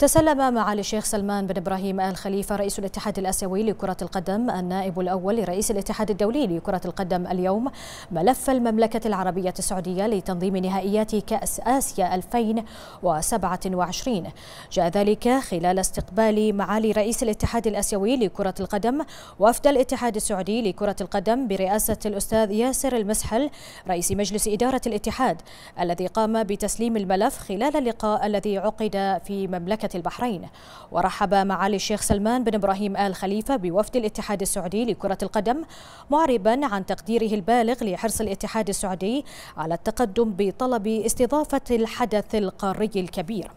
تسلم معالي الشيخ سلمان بن ابراهيم ال خليفه رئيس الاتحاد الاسيوي لكره القدم النائب الاول لرئيس الاتحاد الدولي لكره القدم اليوم ملف المملكه العربيه السعوديه لتنظيم نهائيات كاس اسيا 2027 جاء ذلك خلال استقبال معالي رئيس الاتحاد الاسيوي لكره القدم وفد الاتحاد السعودي لكره القدم برئاسه الاستاذ ياسر المسحل رئيس مجلس اداره الاتحاد الذي قام بتسليم الملف خلال اللقاء الذي عقد في مملكه البحرين ورحب معالي الشيخ سلمان بن إبراهيم آل خليفة بوفد الاتحاد السعودي لكرة القدم معربا عن تقديره البالغ لحرص الاتحاد السعودي على التقدم بطلب استضافة الحدث القاري الكبير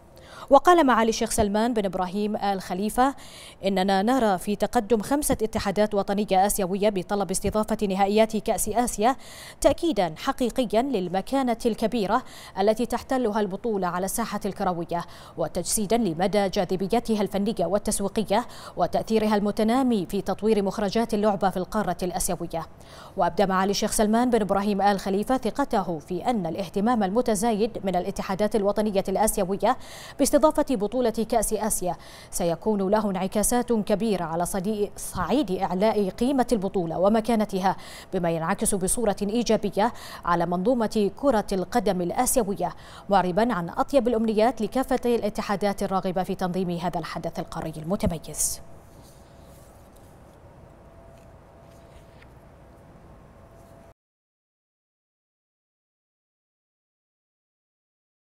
وقال معالي الشيخ سلمان بن إبراهيم آل خليفة إننا نرى في تقدم خمسة اتحادات وطنية آسيوية بطلب استضافة نهائيات كأس آسيا تأكيدا حقيقيا للمكانة الكبيرة التي تحتلها البطولة على الساحة الكروية وتجسيدا لمدى جاذبيتها الفنية والتسويقية وتأثيرها المتنامي في تطوير مخرجات اللعبة في القارة الآسيوية وأبدى معالي الشيخ سلمان بن إبراهيم آل خليفة ثقته في أن الاهتمام المتزايد من الاتحادات الوطنية الآسيوية باستضافة بطولة كأس آسيا سيكون له انعكاسات كبيرة على صعيد إعلاء قيمة البطولة ومكانتها بما ينعكس بصورة إيجابية على منظومة كرة القدم الآسيوية معربا عن أطيب الأمنيات لكافة الاتحادات الراغبة في تنظيم هذا الحدث القاري المتميز